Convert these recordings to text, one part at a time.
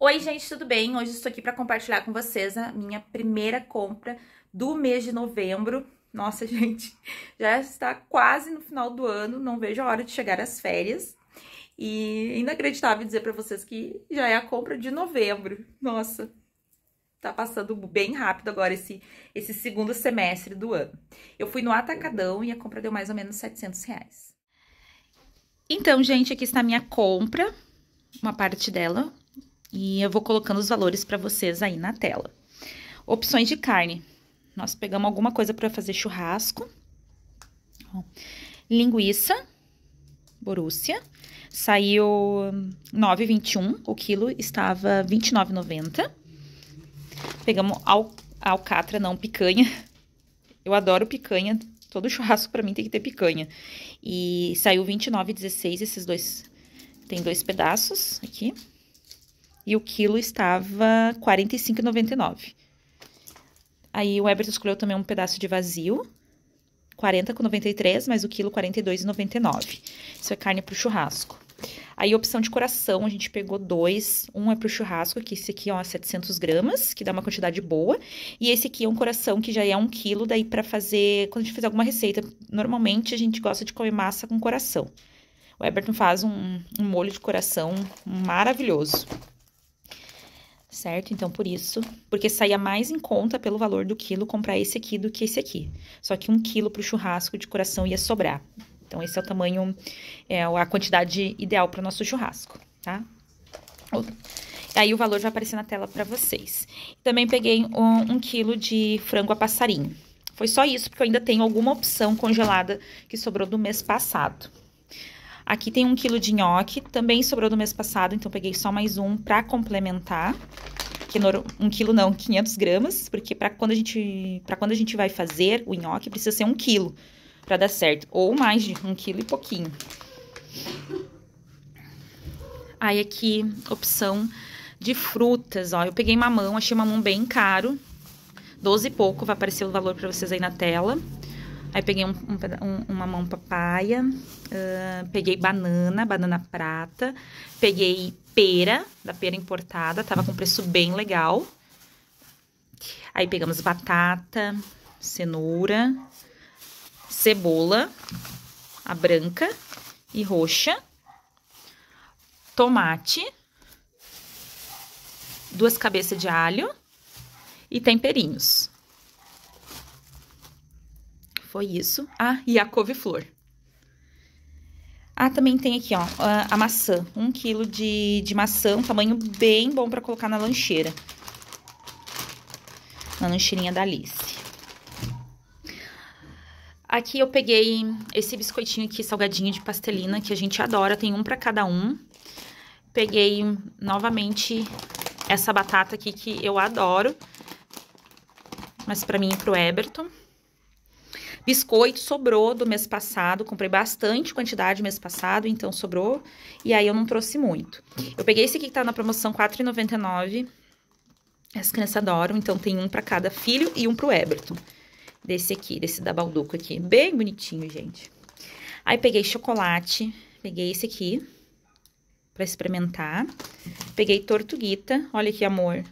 Oi, gente, tudo bem? Hoje estou aqui para compartilhar com vocês a minha primeira compra do mês de novembro. Nossa, gente, já está quase no final do ano, não vejo a hora de chegar às férias. E inacreditável dizer para vocês que já é a compra de novembro. Nossa, tá passando bem rápido agora esse, esse segundo semestre do ano. Eu fui no Atacadão e a compra deu mais ou menos 700 reais. Então, gente, aqui está a minha compra, uma parte dela, e eu vou colocando os valores para vocês aí na tela. Opções de carne. Nós pegamos alguma coisa para fazer churrasco. Linguiça, Borússia, saiu 9,21 o quilo, estava 29,90. Pegamos al alcatra, não, picanha. Eu adoro picanha, todo churrasco para mim tem que ter picanha. E saiu 29,16 esses dois, tem dois pedaços aqui e o quilo estava R$ 45,99. Aí o Everton escolheu também um pedaço de vazio, 40,93, mas o quilo 42,99. Isso é carne o churrasco. Aí, opção de coração, a gente pegou dois. Um é pro churrasco, que esse aqui é 700 gramas, que dá uma quantidade boa. E esse aqui é um coração, que já é um quilo, daí para fazer... Quando a gente fizer alguma receita, normalmente a gente gosta de comer massa com coração. O Everton faz um, um molho de coração maravilhoso certo? Então, por isso, porque saía mais em conta pelo valor do quilo comprar esse aqui do que esse aqui. Só que um quilo para o churrasco de coração ia sobrar. Então, esse é o tamanho, é a quantidade ideal para o nosso churrasco, tá? Aí o valor vai aparecer na tela para vocês. Também peguei um, um quilo de frango a passarinho. Foi só isso, porque eu ainda tenho alguma opção congelada que sobrou do mês passado. Aqui tem um quilo de nhoque, também sobrou do mês passado, então peguei só mais um para complementar. Que no, um quilo não, 500 gramas, porque para quando, a gente, quando a gente vai fazer o nhoque, precisa ser um quilo para dar certo. Ou mais de um quilo e pouquinho. Aí aqui, opção de frutas, ó. Eu peguei mamão, achei mamão bem caro. 12 e pouco, vai aparecer o valor para vocês aí na tela. Aí peguei um, um, uma mão papaya, uh, peguei banana, banana prata, peguei pera, da pera importada, tava com preço bem legal. Aí pegamos batata, cenoura, cebola, a branca e roxa, tomate, duas cabeças de alho e temperinhos. Foi isso. Ah, e a couve-flor. Ah, também tem aqui, ó, a, a maçã. Um quilo de, de maçã, um tamanho bem bom para colocar na lancheira. Na lancheirinha da Alice. Aqui eu peguei esse biscoitinho aqui, salgadinho de pastelina, que a gente adora, tem um para cada um. Peguei novamente essa batata aqui que eu adoro, mas para mim e pro Eberton. Biscoito sobrou do mês passado, comprei bastante quantidade mês passado, então sobrou. E aí eu não trouxe muito. Eu peguei esse aqui que tá na promoção R$4,99. As crianças adoram, então tem um para cada filho e um pro Everton. Desse aqui, desse da Balduco aqui. Bem bonitinho, gente. Aí peguei chocolate, peguei esse aqui para experimentar. Peguei tortuguita, olha que amor.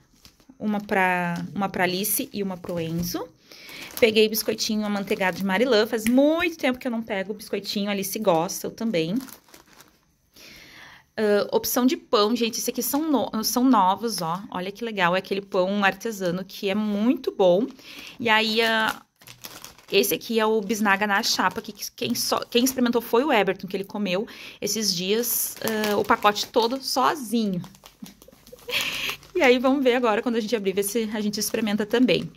Uma para uma pra Alice e uma pro Enzo. Peguei biscoitinho amanteigado de Marilã. Faz muito tempo que eu não pego biscoitinho. Ali se gosta, eu também. Uh, opção de pão, gente. Esse aqui são, no, são novos, ó. Olha que legal. É aquele pão artesano que é muito bom. E aí, uh, esse aqui é o bisnaga na chapa, que quem, so, quem experimentou foi o Everton, que ele comeu esses dias uh, o pacote todo sozinho. e aí, vamos ver agora, quando a gente abrir, ver se a gente experimenta também.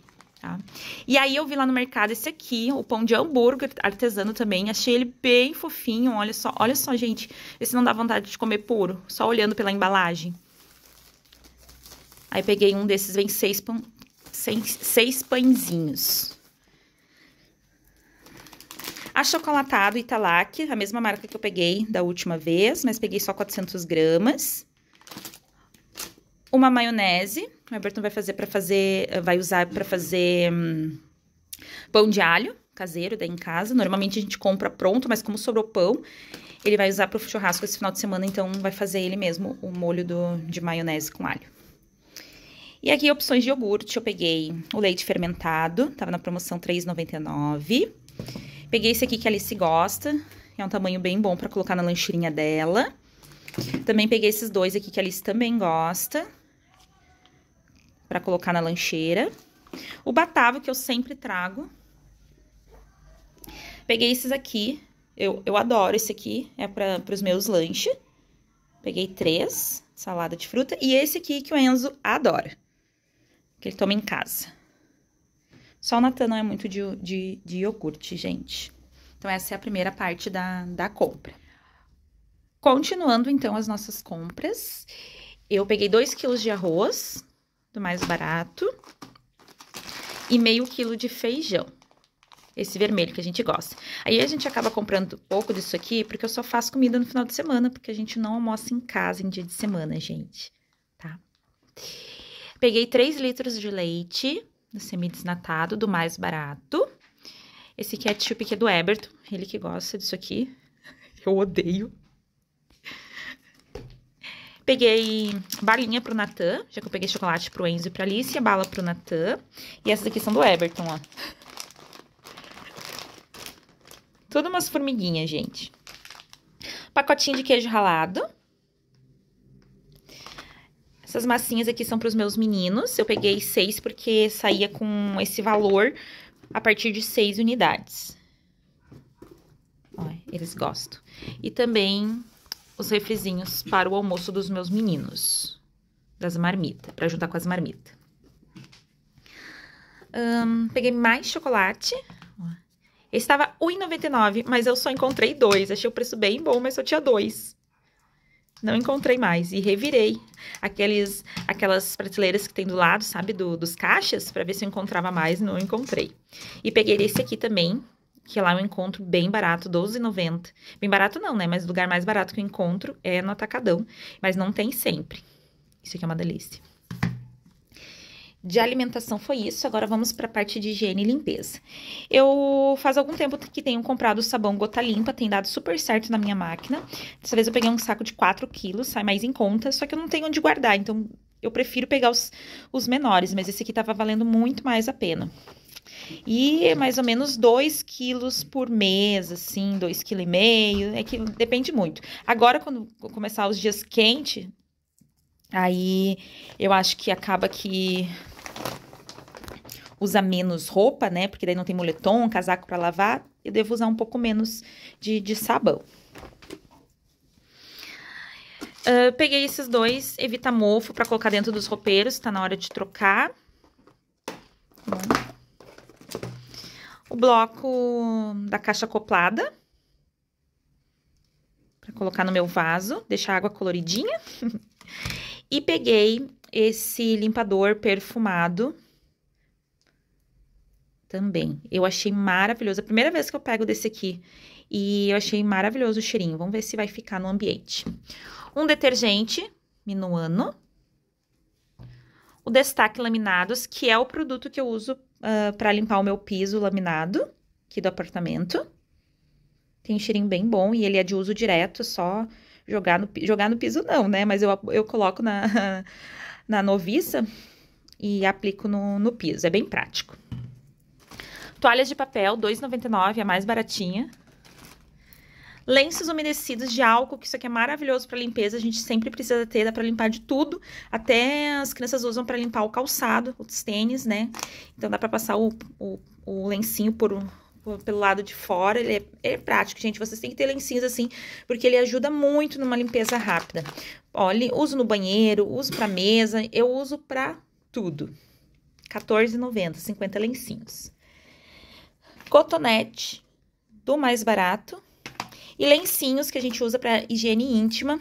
Tá? E aí eu vi lá no mercado esse aqui, o pão de hambúrguer artesano também, achei ele bem fofinho, olha só, olha só, gente, esse não dá vontade de comer puro, só olhando pela embalagem. Aí peguei um desses, vem seis, pão, seis, seis pãezinhos. Achocolatado Italac, a mesma marca que eu peguei da última vez, mas peguei só 400 gramas uma maionese. O Everton vai fazer para fazer, eh, vai usar para fazer hum, pão de alho caseiro daí em casa. Normalmente a gente compra pronto, mas como sobrou pão, ele vai usar para o churrasco esse final de semana, então vai fazer ele mesmo o molho do, de maionese com alho. E aqui opções de iogurte, eu peguei o leite fermentado, tava na promoção 3,99. Peguei esse aqui que a Alice gosta, é um tamanho bem bom para colocar na lancheirinha dela. Também peguei esses dois aqui que a Alice também gosta. Pra colocar na lancheira. O batavo, que eu sempre trago. Peguei esses aqui. Eu, eu adoro esse aqui. É pra, pros meus lanches. Peguei três. Salada de fruta. E esse aqui que o Enzo adora. Que ele toma em casa. Só o Natan não é muito de, de, de iogurte, gente. Então, essa é a primeira parte da, da compra. Continuando então as nossas compras, eu peguei 2 quilos de arroz, do mais barato, e meio quilo de feijão, esse vermelho que a gente gosta. Aí a gente acaba comprando pouco disso aqui, porque eu só faço comida no final de semana, porque a gente não almoça em casa em dia de semana, gente, tá? Peguei 3 litros de leite, semi semidesnatado, do mais barato. Esse ketchup aqui é do Eberton, ele que gosta disso aqui, eu odeio. Peguei balinha pro Natan, já que eu peguei chocolate pro Enzo e pra Alice, a bala pro Natan. E essas aqui são do Everton, ó. Todas umas formiguinhas, gente. Pacotinho de queijo ralado. Essas massinhas aqui são para os meus meninos. Eu peguei seis porque saía com esse valor a partir de seis unidades. Ó, eles gostam. E também os refrizinhos para o almoço dos meus meninos, das marmitas, para juntar com as marmitas. peguei mais chocolate. Esse estava R$1,99, mas eu só encontrei dois. Achei o preço bem bom, mas só tinha dois. Não encontrei mais e revirei aqueles, aquelas prateleiras que tem do lado, sabe, do, dos caixas, para ver se eu encontrava mais. Não encontrei. E peguei esse aqui também, que é lá eu encontro bem barato, R$12,90. Bem barato não, né? Mas o lugar mais barato que eu encontro é no Atacadão, mas não tem sempre. Isso aqui é uma delícia. De alimentação foi isso, agora vamos para a parte de higiene e limpeza. Eu faz algum tempo que tenho comprado sabão gota limpa, tem dado super certo na minha máquina. Dessa vez eu peguei um saco de 4 quilos, sai mais em conta, só que eu não tenho onde guardar, então eu prefiro pegar os, os menores, mas esse aqui estava valendo muito mais a pena. E é mais ou menos 2 quilos por mês, assim, 2,5 kg, é que depende muito. Agora, quando começar os dias quentes, aí eu acho que acaba que usa menos roupa, né? Porque daí não tem moletom, casaco para lavar. Eu devo usar um pouco menos de, de sabão. Uh, peguei esses dois evita mofo para colocar dentro dos roupeiros, tá na hora de trocar. Bom o bloco da caixa acoplada. Pra colocar no meu vaso, deixar a água coloridinha. e peguei esse limpador perfumado também. Eu achei maravilhoso. a primeira vez que eu pego desse aqui. E eu achei maravilhoso o cheirinho. Vamos ver se vai ficar no ambiente. Um detergente Minuano. O destaque laminados, que é o produto que eu uso uh, ah, para limpar o meu piso laminado aqui do apartamento. Tem um cheirinho bem bom e ele é de uso direto, só jogar no, jogar no piso não, né? Mas eu, eu coloco na, na noviça e aplico no, no piso, é bem prático. Toalhas de papel, R$2,99, a mais baratinha, Lenços umedecidos de álcool, que isso aqui é maravilhoso para limpeza, a gente sempre precisa ter, dá para limpar de tudo. Até as crianças usam para limpar o calçado, os tênis, né? Então dá para passar o, o, o lencinho por um, pelo lado de fora, ele é, ele é, prático, gente. Vocês têm que ter lencinhos assim, porque ele ajuda muito numa limpeza rápida. Olha, uso no banheiro, uso para mesa, eu uso para tudo. R$14,90, 50 lencinhos. Cotonete, do mais barato, e lencinhos que a gente usa para higiene íntima.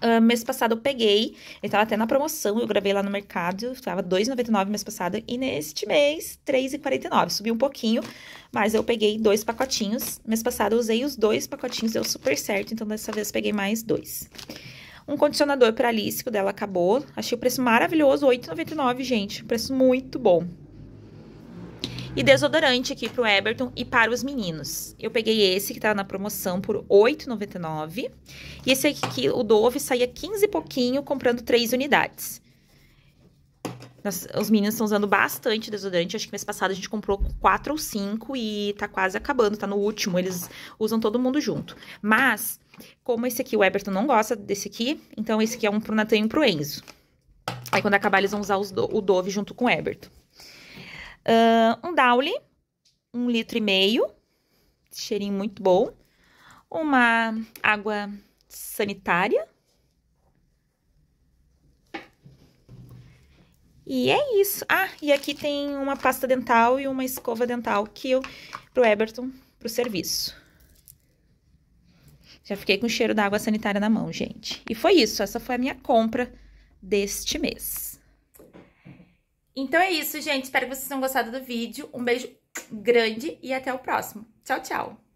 Uh, mês passado eu peguei, ele tava até na promoção, eu gravei lá no mercado, tava R$2,99 mês passado, e neste mês, R$3,49, subiu um pouquinho, mas eu peguei dois pacotinhos, mês passado eu usei os dois pacotinhos, deu super certo, então dessa vez peguei mais dois. Um condicionador para Alice, que o dela acabou, achei o preço maravilhoso, R$8,99, gente, preço muito bom. E desodorante aqui pro Eberton e para os meninos. Eu peguei esse que tá na promoção por R$ 8,99. E esse aqui, o Dove, saía 15 e pouquinho comprando 3 unidades. Nós, os meninos estão usando bastante desodorante. Acho que mês passado a gente comprou quatro ou cinco e tá quase acabando, tá no último. Eles usam todo mundo junto. Mas, como esse aqui, o Eberton não gosta desse aqui, então esse aqui é um pro Natan e um pro Enzo. Aí quando acabar, eles vão usar do, o Dove junto com o Eberton. Uh, um Dowley, um litro e meio, cheirinho muito bom. Uma água sanitária. E é isso. Ah, e aqui tem uma pasta dental e uma escova dental que eu pro Everton pro serviço. Já fiquei com o cheiro da água sanitária na mão, gente. E foi isso, essa foi a minha compra deste mês. Então é isso, gente. Espero que vocês tenham gostado do vídeo. Um beijo grande e até o próximo. Tchau, tchau!